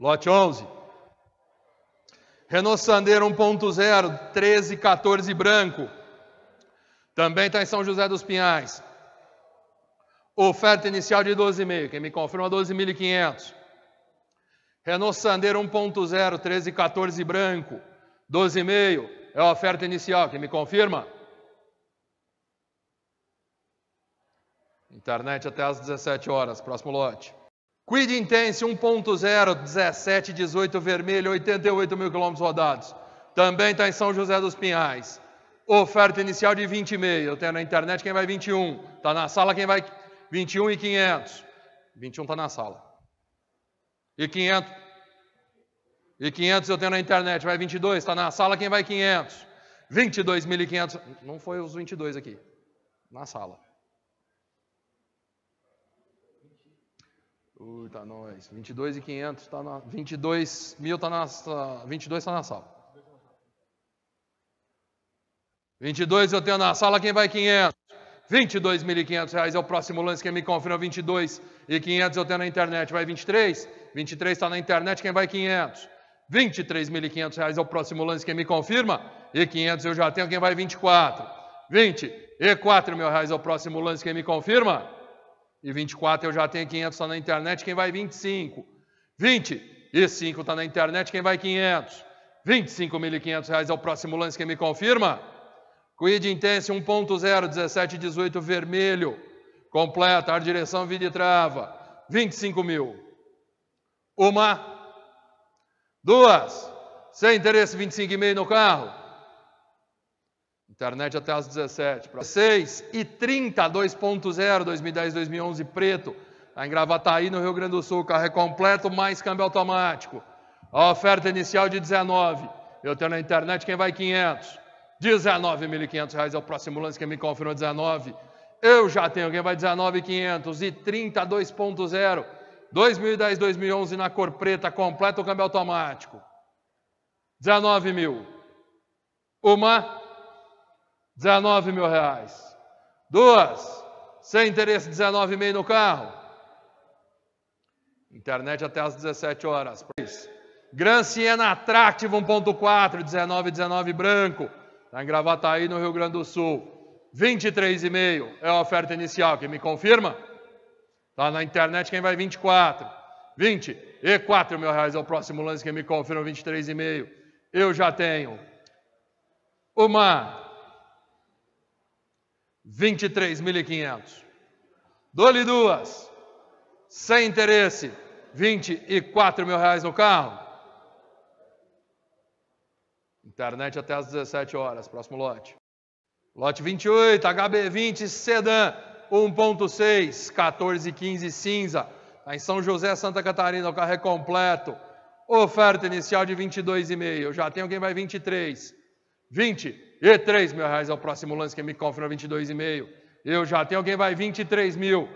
Lote 11. Renault Sandero 1.0, 13, 14 branco. Também está em São José dos Pinhais. Oferta inicial de 12,5. Quem me confirma, 12.500. Renault Sandero 1.0, 13, 14 branco. 12,5 é a oferta inicial. Quem me confirma? Internet até às 17 horas. Próximo lote. Quid Intense 1.0, 17, 18 vermelho, 88 mil quilômetros rodados. Também está em São José dos Pinhais. Oferta inicial de 20 e meio. Eu tenho na internet quem vai 21. Está na sala quem vai 21 e 500. 21 está na sala. E 500. E 500 eu tenho na internet. Vai 22. Está na sala quem vai 500. 22.500. Não foi os 22 aqui. Na sala. Ui, tá nós. 22.500 tá na 22 mil tá na 22 tá na sala. 22 eu tenho na sala, quem vai 500? 22.500 reais é o próximo lance, quem me confirma 22 e 500 eu tenho na internet, vai 23? 23 está na internet, quem vai 500? 23.500 reais é o próximo lance, quem me confirma? E 500 eu já tenho, quem vai 24? 20 e 4 mil reais é o próximo lance, quem me confirma? E 24 eu já tenho 500, está na internet, quem vai 25? 20 e 5 está na internet, quem vai 500? 25.500 reais é o próximo lance, quem me confirma? Quid Intense 1.0, 17 18 vermelho, completa, ar direção, vida e trava, 25 mil. Uma, duas, sem interesse, 25,5 no carro, Internet até às 17. Pra 6 e 30, 2.0, 2010, 2011, preto. Tá em Gravataí, no Rio Grande do Sul. Carro é completo, mais câmbio automático. A oferta inicial de 19. Eu tenho na internet quem vai 500. 19.500 reais é o próximo lance quem me confirma 19. Eu já tenho quem vai 19.500 e 30 2.0. 2010, 2011 na cor preta, completo câmbio automático. 19 mil. Uma 19 mil reais. Duas, sem interesse, 19 mil no carro. Internet até às 17 horas. Gran Siena Attractive 1.4, 19, 19 branco. Está em Gravataí, no Rio Grande do Sul. 23,5 é a oferta inicial. Quem me confirma? Tá na internet quem vai 24. 20 e 4 mil reais é o próximo lance. Quem me confirma 23,5. Eu já tenho uma 23.500. Dou-lhe duas. Sem interesse, 24 mil reais no carro. Internet até às 17 horas, próximo lote. Lote 28, HB20 Sedan 1.6, 14, 15 cinza. Tá em São José, Santa Catarina, o carro é completo. Oferta inicial de 22,5. Já tenho quem vai 23. 20, e 3 mil reais é o próximo lance, que é Micoff na 22,5. Eu já tenho, alguém vai 23 mil.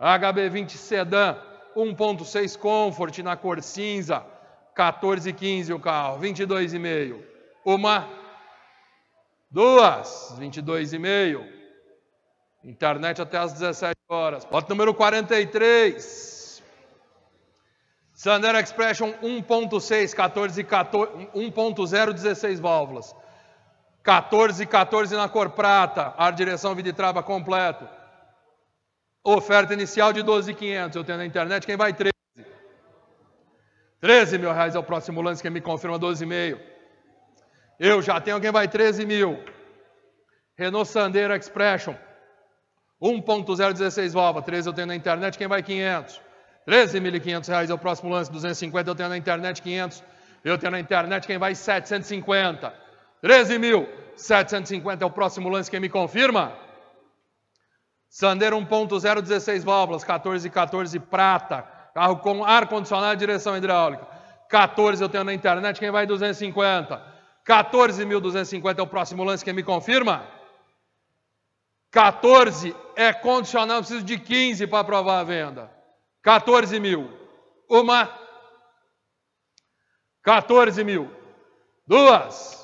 HB20 Sedan, 1.6 Comfort na cor cinza, 14,15 o carro, 22,5. Uma, duas, 22,5. Internet até as 17 horas. Bota número 43. Sandero Expression 1.6, 14, 14, 1.0, válvulas. 14 14 na cor prata, ar direção trava completo. Oferta inicial de 12,500. Eu tenho na internet, quem vai? 13. 13 mil reais é o próximo lance, quem me confirma 12,5. Eu já tenho, quem vai? 13 mil. Renault Sandero Expression. 1.016 válvula, 13 eu tenho na internet, quem vai? 500. 13.500 reais é o próximo lance, 250 eu tenho na internet, 500. Eu tenho na internet, quem vai? 750. 13.750 é o próximo lance, quem me confirma? Sandero 1.0, 16 válvulas, 14 14 prata. Carro com ar-condicionado e direção hidráulica. 14 eu tenho na internet, quem vai 250? 14.250 é o próximo lance, quem me confirma? 14 é condicional, preciso de 15 para aprovar a venda. 14 mil. Uma. 14 mil. Duas.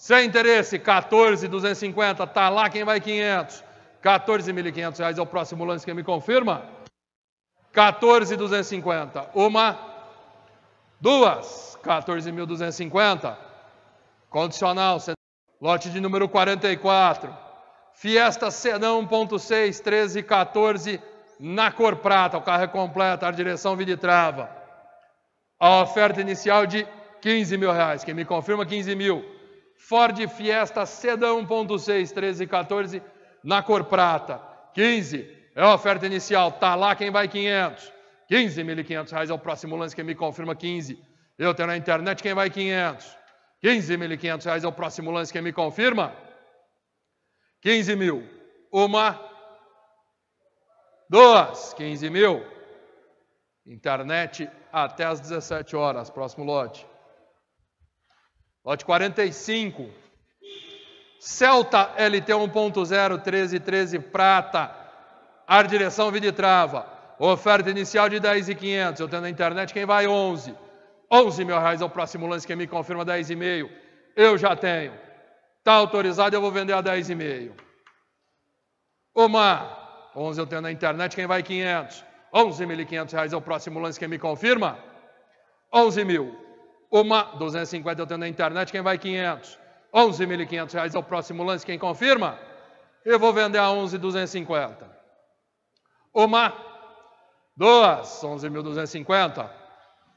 Sem interesse, 14,250, está lá quem vai 500. 14.500 reais é o próximo lance que me confirma. 14.250. Uma, duas, 14.250. Condicional, lote de número 44. Fiesta Sedã 1.6, 13, 14, na cor prata. O carro é completo, a direção vida e trava. A oferta inicial de 15 mil reais. Quem me confirma, 15 mil. Ford Fiesta Sedan 1.6, 13 e 14, na cor prata. 15 é a oferta inicial, tá lá quem vai 500. 15, 1.500 reais é o próximo lance que me confirma 15. Eu tenho na internet quem vai 500. 15, 1.500 reais é o próximo lance que me confirma. 15 mil. Uma. Duas. 15 mil. Internet até às 17 horas. Próximo lote de 45. Celta LT 1.0 1313 prata. Ar direção viditrava. Oferta inicial de 10,500. Eu tenho na internet quem vai 11. 11 mil reais é o próximo lance Quem me confirma 10,5. Eu já tenho. Está autorizado, eu vou vender a 10,5. Uma. 11 eu tenho na internet quem vai 500. 11.500 reais é o próximo lance Quem me confirma. 11 mil uma, 250 eu tenho na internet, quem vai 500? 11.500 reais ao é próximo lance, quem confirma? Eu vou vender a 11.250. Uma, duas, 11.250.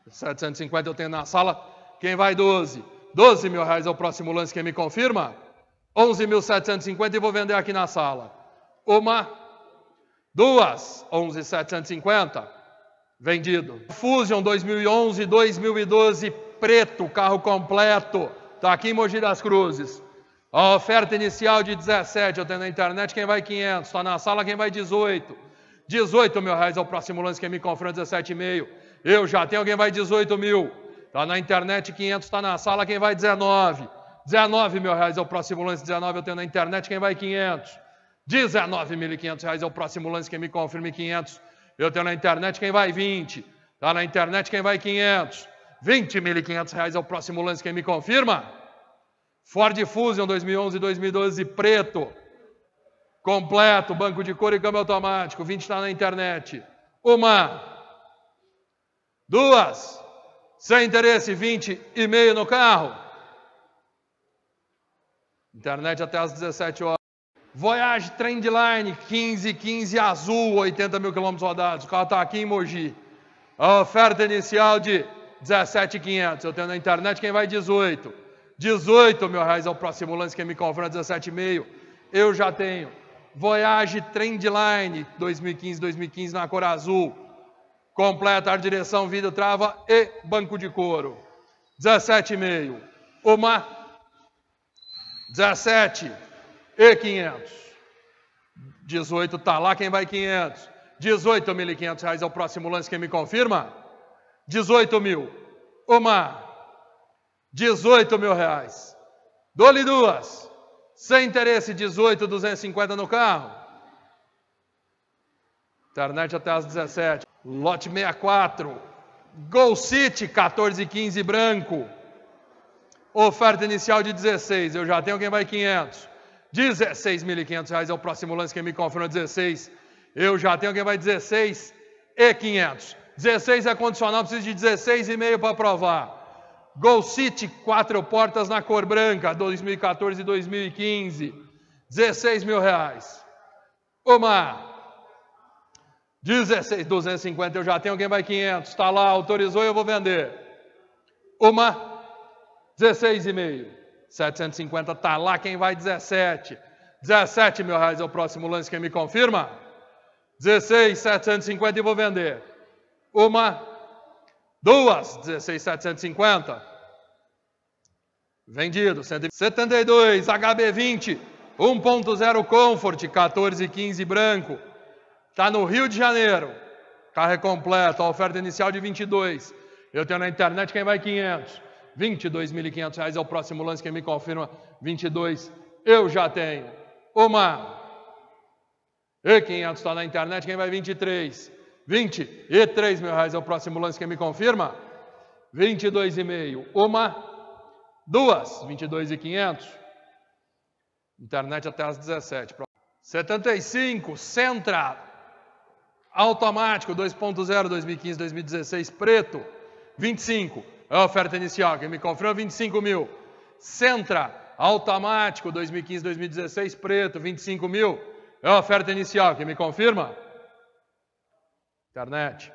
750 eu tenho na sala, quem vai 12? 12 mil reais ao é próximo lance, quem me confirma? 11.750 e vou vender aqui na sala. Uma, duas, 11.750. Vendido. Fusion 2011, 2012, preto, carro completo, está aqui em Mogi das Cruzes. A oferta inicial de 17, eu tenho na internet quem vai 500, está na sala quem vai 18. 18 mil reais é o próximo lance, quem me confronta 17,5. Eu já tenho quem vai 18 mil. Está na internet 500, está na sala quem vai 19. 19 mil reais é o próximo lance, 19 eu tenho na internet quem vai 500. 19 mil e 500 reais é o próximo lance, quem me confirme 500. Eu tenho na internet quem vai 20. Está na internet quem vai 500. 20.500 reais é o próximo lance, quem me confirma? Ford Fusion 2011 e 2012 preto, completo, banco de couro e câmbio automático, 20 está na internet. Uma, duas, sem interesse, 20 e meio no carro. Internet até às 17 horas. Voyage Trendline 1515 azul, 80 mil quilômetros rodados. O carro está aqui em Mogi. A oferta inicial de 17,500. Eu tenho na internet quem vai 18. 18 mil reais ao próximo lance, quem me confronta 17,5. Eu já tenho. Voyage Trendline 2015, 2015 na cor azul. Completa ar direção, vidro, trava e banco de couro. 17,5. Uma. 17 e 500. 18 tá lá, quem vai 500? 18.500 reais ao é próximo lance, quem me confirma? 18 mil. Uma. 18 mil reais. Dou-lhe duas. Sem interesse, 18, 250 no carro. Internet até as 17. Lote 64. Gol City, 14 15 branco. Oferta inicial de 16. Eu já tenho quem vai 500. 16.500 reais é o próximo lance. Quem me confirma 16. Eu já tenho quem vai 16 e 500. 16 é condicional, precisa de 16,5 para aprovar. Gol City, quatro portas na cor branca, 2014 e 2015. 16 mil reais. Omar. 16, 250 eu já tenho, quem vai 500? Está lá, autorizou, eu vou vender. Uma, 16,5. 750 está lá, quem vai 17. 17 mil reais é o próximo lance, quem me confirma? 16, 750 e vou vender. Uma, duas, 16,750. Vendido, 172, HB20, 1.0 Comfort, 14,15 branco. Está no Rio de Janeiro. Carro tá é completo, a oferta inicial de 22. Eu tenho na internet quem vai 500. 22.500 reais é o próximo lance, quem me confirma 22. Eu já tenho. Uma. E 500 está na internet, quem vai 23. 20 e 3 mil reais. É o próximo lance que me confirma. 22 e meio. Uma, duas. 22 e 500. Internet até as 17. 75, Sentra. Automático 2.0 2015, 2016, preto. 25. É a oferta inicial. Quem me confirma 25 mil. Sentra. Automático 2015, 2016, preto. 25 mil. É a oferta inicial. Quem me confirma? Internet.